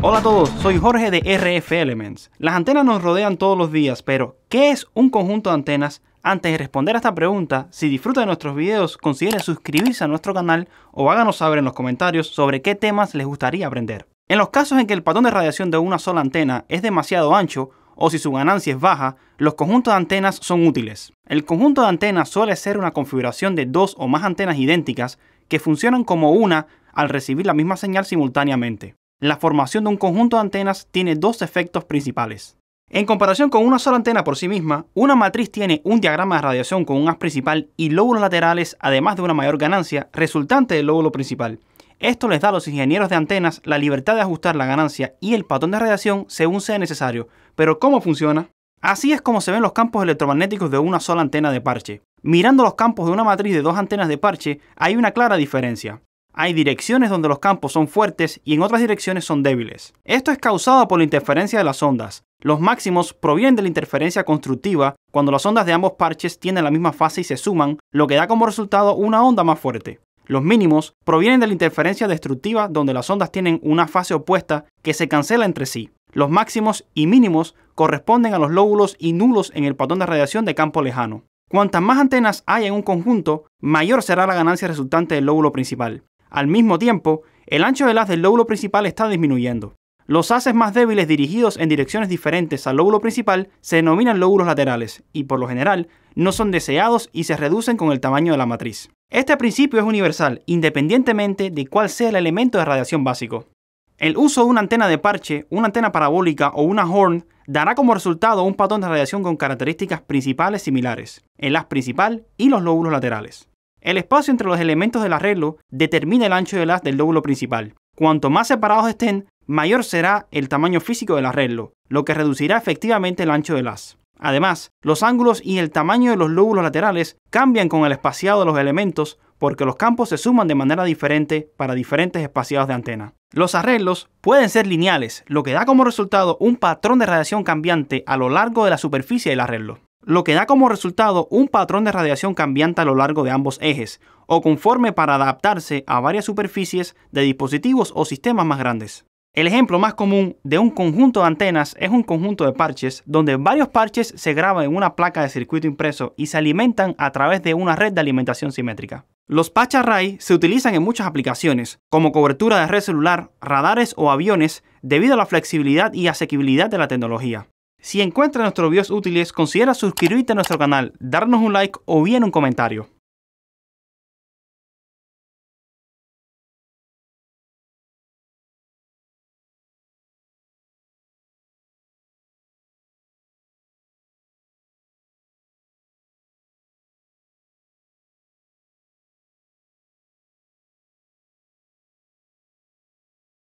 Hola a todos, soy Jorge de RF Elements. Las antenas nos rodean todos los días, pero ¿qué es un conjunto de antenas? Antes de responder a esta pregunta, si disfruta de nuestros videos, considere suscribirse a nuestro canal o háganos saber en los comentarios sobre qué temas les gustaría aprender. En los casos en que el patrón de radiación de una sola antena es demasiado ancho o si su ganancia es baja, los conjuntos de antenas son útiles. El conjunto de antenas suele ser una configuración de dos o más antenas idénticas que funcionan como una al recibir la misma señal simultáneamente. La formación de un conjunto de antenas tiene dos efectos principales. En comparación con una sola antena por sí misma, una matriz tiene un diagrama de radiación con un haz principal y lóbulos laterales, además de una mayor ganancia resultante del lóbulo principal. Esto les da a los ingenieros de antenas la libertad de ajustar la ganancia y el patrón de radiación según sea necesario. Pero ¿cómo funciona? Así es como se ven los campos electromagnéticos de una sola antena de parche. Mirando los campos de una matriz de dos antenas de parche, hay una clara diferencia. Hay direcciones donde los campos son fuertes y en otras direcciones son débiles. Esto es causado por la interferencia de las ondas. Los máximos provienen de la interferencia constructiva cuando las ondas de ambos parches tienen la misma fase y se suman, lo que da como resultado una onda más fuerte. Los mínimos provienen de la interferencia destructiva donde las ondas tienen una fase opuesta que se cancela entre sí. Los máximos y mínimos corresponden a los lóbulos y nulos en el patrón de radiación de campo lejano. Cuantas más antenas hay en un conjunto, mayor será la ganancia resultante del lóbulo principal. Al mismo tiempo, el ancho del haz del lóbulo principal está disminuyendo. Los haces más débiles dirigidos en direcciones diferentes al lóbulo principal se denominan lóbulos laterales y por lo general no son deseados y se reducen con el tamaño de la matriz. Este principio es universal independientemente de cuál sea el elemento de radiación básico. El uso de una antena de parche, una antena parabólica o una horn dará como resultado un patrón de radiación con características principales similares, el haz principal y los lóbulos laterales. El espacio entre los elementos del arreglo determina el ancho del haz del lóbulo principal. Cuanto más separados estén, mayor será el tamaño físico del arreglo, lo que reducirá efectivamente el ancho del haz. Además, los ángulos y el tamaño de los lóbulos laterales cambian con el espaciado de los elementos porque los campos se suman de manera diferente para diferentes espaciados de antena. Los arreglos pueden ser lineales, lo que da como resultado un patrón de radiación cambiante a lo largo de la superficie del arreglo lo que da como resultado un patrón de radiación cambiante a lo largo de ambos ejes, o conforme para adaptarse a varias superficies de dispositivos o sistemas más grandes. El ejemplo más común de un conjunto de antenas es un conjunto de parches, donde varios parches se graban en una placa de circuito impreso y se alimentan a través de una red de alimentación simétrica. Los patch array se utilizan en muchas aplicaciones, como cobertura de red celular, radares o aviones, debido a la flexibilidad y asequibilidad de la tecnología. Si encuentras nuestros videos útiles, considera suscribirte a nuestro canal, darnos un like o bien un comentario.